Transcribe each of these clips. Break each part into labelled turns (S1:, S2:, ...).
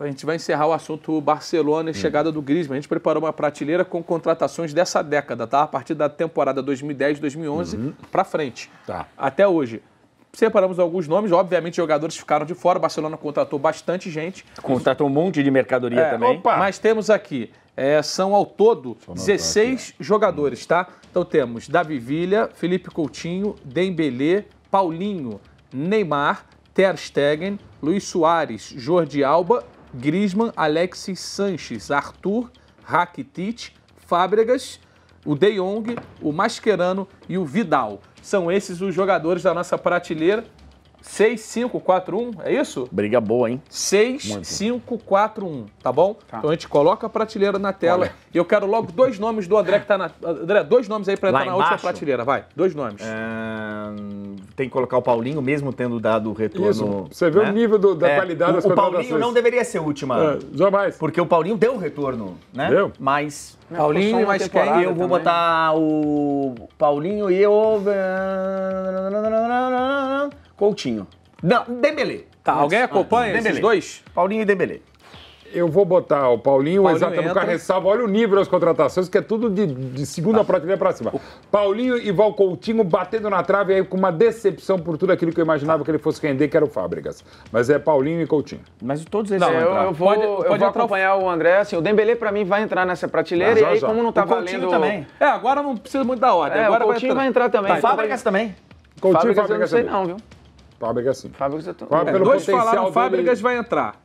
S1: A gente vai encerrar o assunto Barcelona e hum. chegada do Griezmann. A gente preparou uma prateleira com contratações dessa década, tá? A partir da temporada 2010-2011 uhum. para frente. Tá. Até hoje. Separamos alguns nomes, obviamente jogadores ficaram de fora. Barcelona contratou bastante gente. Contratou
S2: um monte de mercadoria é, também.
S1: Opa. Mas temos aqui, é, são ao todo 16 jogadores, tá? Então temos Davi Villa, Felipe Coutinho, Dembele, Paulinho, Neymar, Ter Stegen, Luiz Soares, Jordi Alba Griezmann, Alexis Sanches, Arthur, Rakitic, Fábregas, o De Jong, o Mascherano e o Vidal. São esses os jogadores da nossa prateleira. 6541, é isso? Briga boa, hein? 6541, tá bom? Tá. Então a gente coloca a prateleira na tela. E eu quero logo dois nomes do André que tá na. André, dois nomes aí pra entrar na última prateleira,
S2: vai. Dois nomes. É... Tem que colocar o Paulinho, mesmo tendo dado o retorno. Isso. Você vê né? o nível do, da é, qualidade o, das O Paulinho não deveria ser a última. É, jamais. Porque o Paulinho deu o retorno, né? Deu. Mas. Não, é, Paulinho, mas quem? Eu vou também. botar o Paulinho e eu.
S3: Coutinho. Não, Dembele. Tá, Mas, alguém acompanha ah, esses dois? Paulinho e Dembele. Eu vou botar o Paulinho, Paulinho exatamente entra... com a ressalva. Olha o nível das contratações, que é tudo de, de segunda tá. prateleira para cima. Paulinho e Val Coutinho batendo na trave aí com uma decepção por tudo aquilo que eu imaginava que ele fosse render, que era o Fábricas. Mas é Paulinho e Coutinho. Mas todos eles não, vão eu, entrar. Eu vou, pode, eu pode vou
S4: acompanhar o... o André. Assim, o Dembele, para mim, vai entrar nessa prateleira. e aí, como não tá o Coutinho valendo... também.
S1: É, agora não precisa muito da
S4: ordem. É, agora o Coutinho vai entrar, vai entrar também. Tá, então Fábricas
S2: também. Coutinho Fábricas, Fábricas eu não sei também. não, viu?
S3: Fábricas sim. Fábrica você tem.
S1: É, dois falaram dele... Fábricas vai entrar.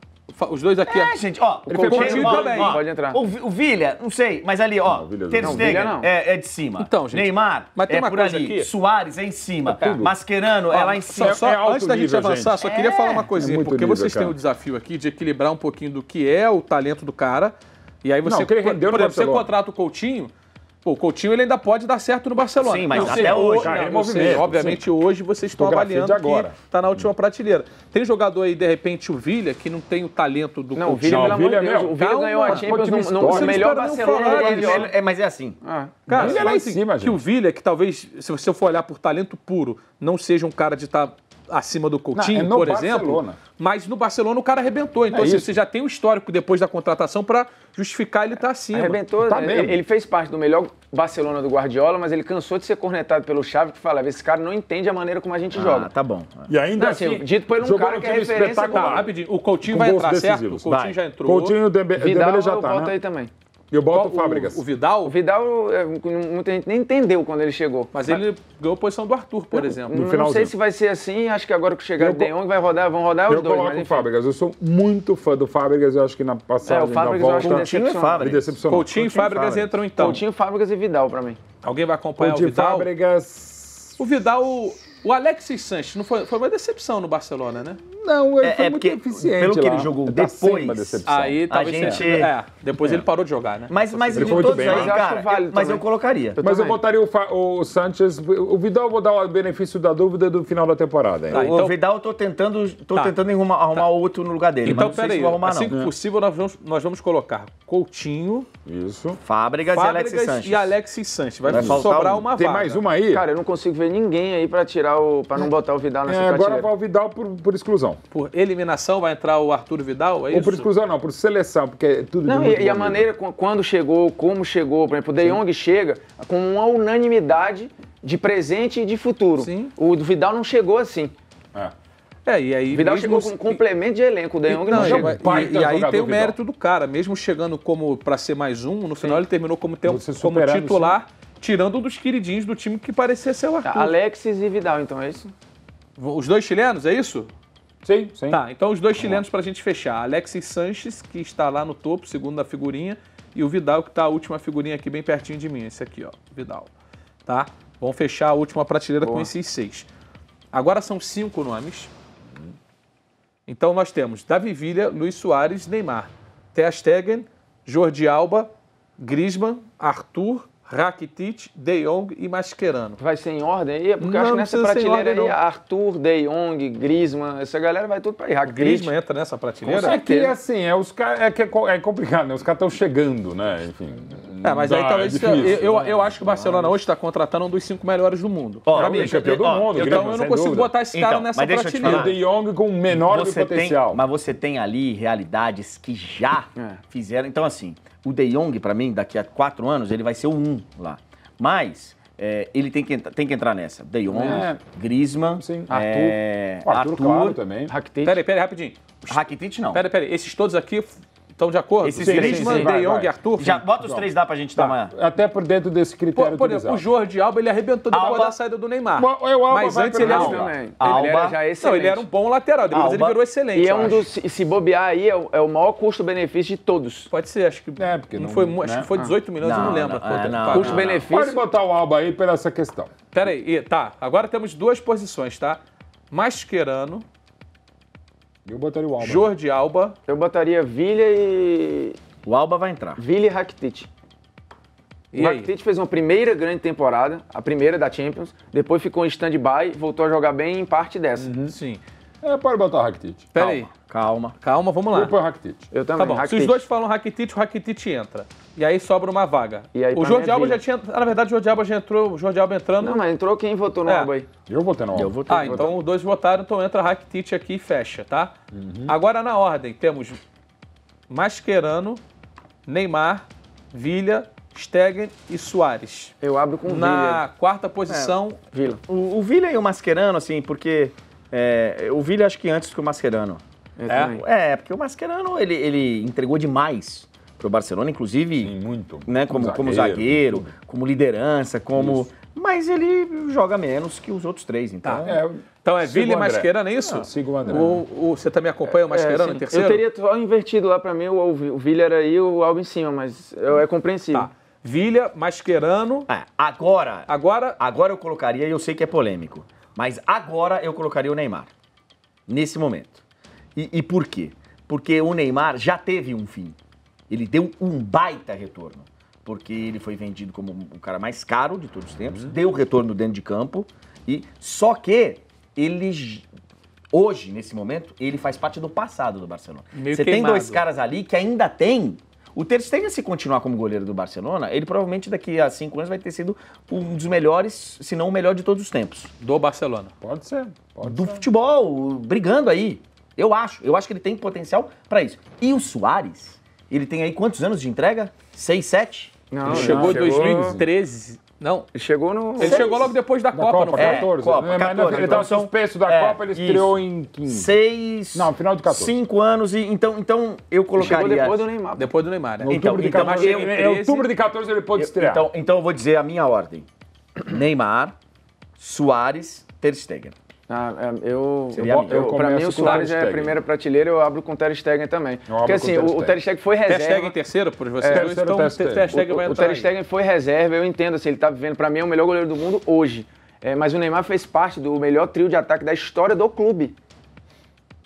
S1: Os dois aqui. É, gente, ó. O Coutinho também. Ó, pode entrar. O,
S2: o Vilha, não sei, mas ali, ó. Não, o Vilha, não, É, é, de cima. Então, gente. Neymar mas tem é uma por ali. Aqui. Soares é em cima. Tá. Mascherano é ó, é lá em cima. Só, só é antes da gente
S1: avançar, gente. só queria é. falar uma coisinha, é porque nível, vocês cara. têm o desafio aqui de equilibrar um pouquinho do que é o talento do cara. E aí você, não, por, por exemplo, você contrata o Coutinho, Pô, o Coutinho ele ainda pode dar certo no Barcelona. Sim, mas não, até sim, hoje. Né? Não, não, sei, obviamente sim. hoje vocês estão avaliando agora. que está na última hum. prateleira. Tem jogador aí, de repente, o Villa, que não tem o talento do não, Coutinho. Não, o Villa, pelo O Villa ganhou a Champions no, no melhor Barcelona. Ele,
S2: é, mas é assim. Ah,
S1: cara, mas é lá em assim, cima, Que gente. o Villa, que talvez, se você for olhar por talento puro, não seja um cara de estar tá acima do Coutinho, Não, é por Barcelona. exemplo. Mas no Barcelona o cara arrebentou. Então é assim, você já tem um histórico depois da contratação para justificar ele estar tá acima. Arrebentou, tá né? ele fez parte do melhor
S4: Barcelona do Guardiola, mas ele cansou de ser cornetado pelo Xavi, que falava, esse cara não entende a maneira como a gente ah, joga. tá bom. E ainda não, assim, assim, dito por ele um cara que é referência... Tá, rapidinho, o Coutinho vai entrar, decisivos. certo? O Coutinho vai. já entrou. Coutinho, e Vidal, Dembele já tá, né? aí também. E o Boto Fábricas. O, Vidal? O Vidal, é, muita gente nem entendeu quando ele chegou. Mas, mas... ele ganhou a posição do Arthur, por exemplo. No não sei se vai ser assim, acho que agora que chegar o Deon vai rodar, vão rodar os eu dois. Eu coloco o
S3: Fábricas, eu sou muito fã do Fábricas, eu acho que na passagem é, o Fábricas, da volta... Eu Coutinho e Fábricas. Coutinho, Coutinho e Fábricas, Fábricas entram então. Coutinho,
S1: Fábricas e Vidal para mim. Alguém vai acompanhar Coutinho, o Vidal? Fábricas... O Vidal, o Alexis Sanches não foi, foi uma decepção no Barcelona, né?
S3: Não, ele é, foi é muito eficiente. Pelo lá. que ele jogou tá depois.
S1: Aí a gente. é, depois é. ele parou de jogar, né? Mas, mas ele de todos bem, aí, cara, vale eu, mas eu
S3: colocaria. Eu mas também. eu botaria o, o Sanches. O Vidal eu vou dar o benefício da dúvida do final da temporada. Tá, tá então, o
S2: Vidal eu tô tentando, tô tá. tentando arrumar, arrumar tá. outro no lugar dele. Então, peraí. Se arrumar, assim não. que possível, nós vamos, nós vamos colocar Coutinho. Isso. Fábricas, Fábricas e Alexis Sanches. E
S4: Alexis
S1: Sanches. Vai, sobrar uma vaga. Tem mais uma aí? Cara,
S4: eu não consigo ver ninguém aí pra tirar botar o, pra não botar o
S1: Vidal
S3: nessa é, Agora vai o Vidal por, por exclusão. Por
S1: eliminação vai entrar o Arthur Vidal? É Ou isso? por exclusão
S3: não, por seleção, porque é tudo não, de muito E, e a maneira quando chegou, como chegou, por
S1: exemplo, o De Jong chega
S4: com uma unanimidade de presente e de futuro. Sim. O Vidal não chegou assim. É. É, e aí. Vidal chegou com um complemento de elenco, o De Jong não, não chegou. E, e, e aí tem o mérito
S1: Vidal. do cara, mesmo chegando como para ser mais um, no final Sim. ele terminou como, ter, como titular tirando dos queridinhos do time que parecia ser o Arthur. Alexis e Vidal, então, é isso? Os dois chilenos, é isso? Sim, sim. Tá, então os dois chilenos para a gente fechar. Alexis Sanches, que está lá no topo, segundo a figurinha, e o Vidal, que está a última figurinha aqui, bem pertinho de mim. Esse aqui, ó, Vidal. Tá? Vamos fechar a última prateleira Boa. com esses seis. Agora são cinco nomes. Então nós temos Davi Villa, Luiz Soares, Neymar, Ter Stegen, Jordi Alba, Griezmann, Arthur, Rakitic, De Jong e Mascherano. Vai ser em ordem aí? Porque não, acho que nessa prateleira aí, não. Arthur,
S4: De Jong, Griezmann, essa galera vai tudo para aí. Rakitic. Griezmann entra nessa prateleira? Com É que,
S3: assim, é, os, é, é, é complicado, né? Os caras estão chegando, né? Enfim... É, mas dá, aí talvez. É difícil, eu, eu,
S1: né? eu, acho que o Barcelona hoje está contratando um dos cinco melhores do mundo. Ó, pra mim, é campeão do ó, mundo, Então Grêmio, eu não consigo dúvida. botar
S2: esse então, cara então, nessa prateleira. O De Jong
S3: com o menor você potencial. Tem,
S2: mas você tem ali realidades que já é. fizeram. Então, assim, o De Jong, para mim, daqui a quatro anos, ele vai ser o um lá. Mas. É, ele tem que, tem que entrar nessa. De Jong, é. Griezmann, Sim. Arthur, eh, é, Arthur, Arthur claro, também. Rakitic. Peraí, peraí, rapidinho. Rakitic não. Peraí, peraí. Esses todos aqui
S1: Estão de acordo? Esses sim, três, sim, sim. De Jong e Arthur? Já, bota os Bom, três lá pra gente tá.
S3: Até por dentro
S1: desse critério Por, por exemplo, o Jordi Alba, ele arrebentou depois Alba. da saída do Neymar. Alba mas antes ele era, Alba. ele era já excelente. Não, ele era um bom lateral, depois Alba. ele virou excelente. E é um dos,
S4: se bobear aí, é o, é o maior
S1: custo-benefício de todos. Pode ser, acho que, é, porque não, não
S4: foi, né? acho que foi
S3: 18 milhões, não, eu não lembro. É, custo-benefício. Pode botar o Alba aí pela essa questão.
S1: Peraí, tá, agora temos duas posições, tá? Mascherano eu botaria o Alba. Né? Jordi Alba. Eu botaria
S4: Vilha e. O Alba vai entrar. Vilha e Rakitic. E o Rakitic fez uma primeira grande temporada, a primeira da Champions, depois ficou em stand-by, voltou a jogar bem em parte
S1: dessa. Uhum. Sim. É, pode botar o Rakitic. Peraí. calma, Calma, calma, vamos
S3: lá. Eu
S4: o
S1: Rakitic. Eu tá também. Tá bom, Rakitic. se os dois falam Rakitic, o Rakitic entra. E aí sobra uma vaga. Aí, o Jordi Alba já tinha. na verdade, o Jordi Alba já entrou. O Jordi Alba entrando. Não, mas entrou quem votou no é. Alba aí? Eu votei no Alba. Eu votei, ah, então os dois votaram, então entra Rakitic aqui e fecha, tá? Uhum. Agora na ordem, temos Mascherano, Neymar, Vilha, Stegen e Soares. Eu abro com
S2: o Na Villa. Na quarta posição. É, Villa. O, o Villa e o Mascherano, assim, porque. É, o Villa acho que antes que o Mascherano. É, é, porque o Mascherano ele, ele entregou demais para o Barcelona, inclusive. Sim, muito. Né, como, como zagueiro, como, zagueiro, como liderança, como. Isso. Mas ele joga menos que os outros três, então. Tá. É, então é Vila e Mascherano, é isso? sigo o André. O, o, você também acompanha o é, Mascherano é, em terceiro? Eu
S4: teria só invertido lá para
S2: mim, o, o Vila era aí o Alba em cima, mas é, é compreensível. Tá. Vilha, Mascherano. É, agora. Agora? Agora eu colocaria, e eu sei que é polêmico, mas agora eu colocaria o Neymar. Nesse momento. E, e por quê? Porque o Neymar já teve um fim. Ele deu um baita retorno, porque ele foi vendido como o cara mais caro de todos os tempos, uhum. deu retorno dentro de campo, e só que ele hoje, nesse momento, ele faz parte do passado do Barcelona. Meio Você queimado. tem dois caras ali que ainda tem o Ter Stegen, se continuar como goleiro do Barcelona, ele provavelmente daqui a cinco anos vai ter sido um dos melhores, se não o melhor de todos os tempos. Do Barcelona. Pode ser. Pode do ser. futebol, brigando aí. Eu acho. Eu acho que ele tem potencial para isso. E o Soares, ele tem aí quantos anos de entrega? Seis, sete? Não, ele chegou em 2013.
S1: Não. Ele chegou no.
S2: Ele Seis. chegou logo depois da, da Copa, Copa, não foi? É, Copa, 14. É, 14. Ele estava suspenso
S1: da é, Copa, ele estreou em 15.
S2: Seis. Não, final de 14. Cinco anos e. Então, então eu colocaria. Ele chegou depois do Neymar. Depois do Neymar, né? Então, outubro então, de 14, então, eu, em outubro de
S3: 14 ele pôde estrear. Então,
S2: então eu vou dizer a minha ordem: Neymar, Soares, Ter Stegen. Ah, é, eu, Seria eu, eu, eu pra mim o Soares é a primeira
S4: prateleira, eu abro com o Ter Stegen também. Porque assim, o, Ter Stegen foi reserva. Ter Stegen em terceiro,
S1: por vocês é, então Ter Stegen. Ter Stegen vai entrar. O Ter Stegen
S4: foi reserva, eu entendo, assim, ele tá vivendo, pra mim é o melhor goleiro do mundo hoje. É, mas o Neymar fez parte do melhor trio de ataque da história do clube.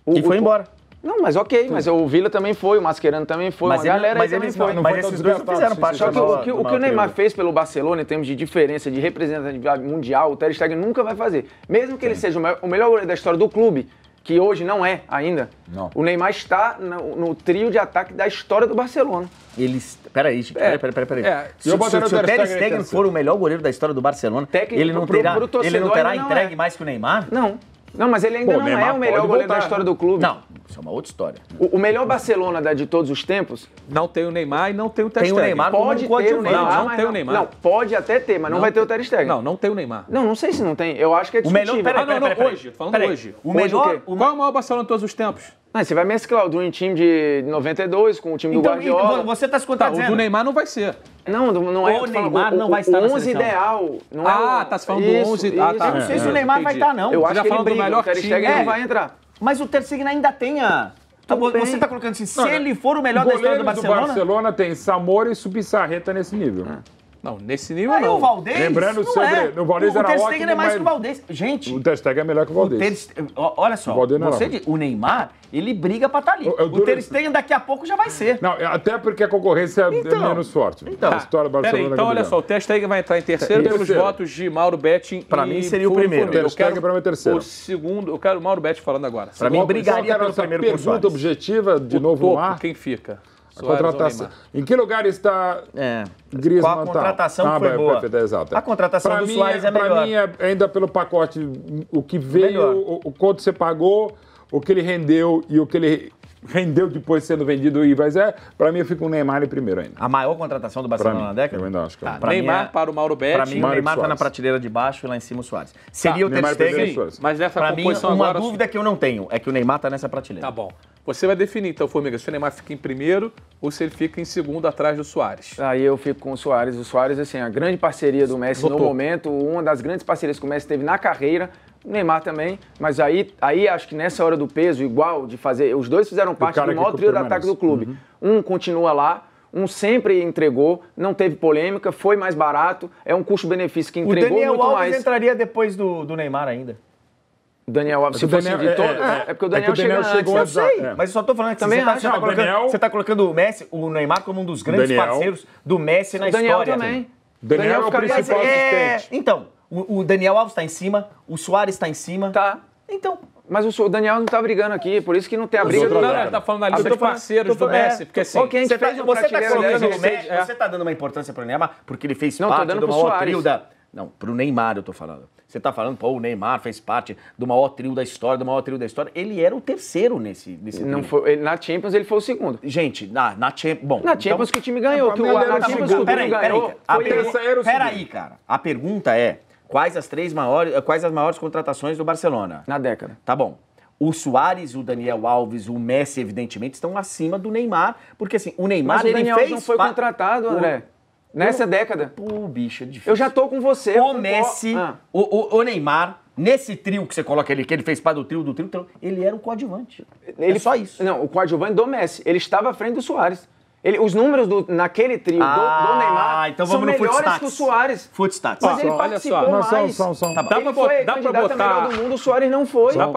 S4: O, e foi o, embora. Não, mas ok, mas o Vila também foi, o Mascherano também foi, mas a galera mas também foi. Não, mas esses dois não fizeram parte. Só que o, que, o que o Neymar fez pelo Barcelona em termos de diferença, de representatividade mundial, o Ter Stegen nunca vai fazer. Mesmo que ele seja o melhor goleiro da história do clube, que hoje não é ainda. Não. O Neymar está no, no, trio de ataque
S2: da história do Barcelona. Eles. Peraí, é. peraí, peraí, peraí. É. Se, se, se, o Ter Stegen for o melhor goleiro da história do Barcelona, Técnico, ele não terá, pro ele não terá entregue não é. mais que o Neymar? Não. Não, mas ele ainda Pô, não é o melhor goleiro voltar, da história né? do clube. Não, isso é uma outra história. Né? O, o melhor Barcelona da, de
S4: todos
S1: os tempos? Não tem o Neymar e não tem o Ter Stegen. Tem o Neymar, pode ter o Neymar. Não, não, não tem o Neymar. Não,
S4: pode até ter, mas não, não vai ter o Ter Stegen. Não,
S1: não tem o Neymar.
S4: Não, não sei se não tem. Eu acho que é difícil. O melhor, peraí, ah, peraí, peraí, hoje, falando peraí. hoje. O hoje melhor, o Qual é o maior Barcelona de todos os tempos? Não, ah, você vai mesclar o de um time de 92 com o time do então, Guardiola. Então, você está se contradizendo. Tá, o do Neymar
S1: não vai ser. Não, não
S4: é. O Neymar não vai estar O 11 ideal. Não é ah, é o... tá se falando do 11. Ah, tá. tá. É, eu não sei se o Neymar vai estar, tá, não. Eu acho que ele briga. O
S2: Ter Stegen não vai entrar. Mas o Ter Stegen ainda tem a... Então, Tudo você está colocando assim, se Não, ele for o melhor da história do Barcelona... do Barcelona
S3: tem Samora e Subsarreta nesse nível. É. Não, nesse nível Aí não. o Valdez. Lembrando não sempre, é. o Valdez o, Ter Stegen é mais que o Valdez. Gente. O Ter Stegen é melhor que o Valdez.
S2: O Ter, olha só, o, é você, de, o Neymar, ele briga pra estar tá ali. Eu, eu o duro... Ter Stegen daqui a pouco já
S3: vai ser. Não, até porque a concorrência é então, é menos forte. Então, a história do Barcelona aí, então é olha só, o Ter Stegen vai entrar em terceiro pelos terceiro. votos
S1: de Mauro Betting Pra mim seria o primeiro. O Ter Stegen pra mim é terceiro. O segundo, eu quero o Mauro Betting falando agora. Pra mim brigaria pelo primeiro Pergunta
S3: objetiva, de novo no ar. quem fica? a contratação. Em que lugar está é. Griezmann? Qual a contratação tá? ah, foi boa. Perfeito, tá, exato. A contratação pra do mim, Soares é melhor. Para mim, é, ainda pelo pacote, o que veio, o, o, quanto você pagou, o que ele rendeu e o que ele rendeu depois sendo vendido e vai é para mim eu fico com o Neymar em primeiro ainda a maior contratação do Barcelona na década eu ainda acho que é tá, pra Neymar é, para o Mauro Betti para mim Mário o Neymar está na prateleira
S2: de baixo e lá em cima o Soares tá, seria tá, o Ter Stegen mas nessa pra composição mim, uma agora... dúvida que eu não tenho é que o Neymar está nessa prateleira tá bom você vai definir, então, Formiga, se o Neymar fica em
S1: primeiro ou se ele fica em segundo atrás do Soares.
S4: Aí eu fico com o Soares. O Soares, assim, a grande parceria do Messi no momento, uma das grandes parcerias que o Messi teve na carreira, o Neymar também, mas aí, aí acho que nessa hora do peso, igual de fazer, os dois fizeram parte do maior trio de ataque do clube. Uhum. Um continua lá, um sempre entregou, não teve polêmica, foi mais barato, é um custo-benefício que entregou o Daniel muito Alves mais.
S2: entraria depois do, do Neymar ainda. Daniel Alves, é se fosse Daniel, de todos, é é, é, é, porque o Daniel, é o Daniel chegou antes. Eu sei, mas eu só tô falando que também você, está você, tá Daniel, você tá colocando o Messi, o Neymar como um dos grandes Daniel, parceiros do Messi na Daniel história. Também. Daniel também. Daniel é o principal é, assistente. Então, o, o Daniel Alves está em cima, o Soares está em cima. Tá. Então, mas o Daniel não tá brigando aqui, por isso que não tem a briga. Não, não, ele tá falando ali ah, lista de parceiros do Messi, porque assim... Okay, você tá, você tá colocando o Messi, você tá dando uma importância pro Neymar porque ele fez não, parte do maior trio da... Não, pro Neymar eu tô falando. Você está falando, pô, o Neymar fez parte do maior trio da história, do maior trio da história. Ele era o terceiro nesse, nesse Não foi, ele, na Champions ele foi o segundo. Gente, na, na Champions. Bom, na Champions então que o time ganhou. Que o, na Champions que o time ganhou. Peraí, peraí, cara. A pergunta é: quais as três maiores, quais as maiores contratações do Barcelona? Na década. Tá bom. O Soares, o Daniel Alves, o Messi, evidentemente, estão acima do Neymar, porque assim, o Neymar Mas o Daniel ele fez não foi contratado, André. O... Nessa eu, década. Pô, bicho, é difícil. Eu já tô com você. O Messi, o, o, o, Neymar, nesse trio que você coloca ele, que ele fez parte do trio, do trio, trio ele era o coadjuvante. É ele, é só isso. Não, o coadjuvante do Messi. Ele estava à frente
S4: do Soares. Ele, os números do, naquele trio ah, do, do, ah, Neymar então são melhores que o Soares.
S2: Footstats. Mas ele participou Olha só. mais. Não, são, são, são. Tá, dá pra, foi dá pra botar... melhor do mundo, o Soares não foi. Dá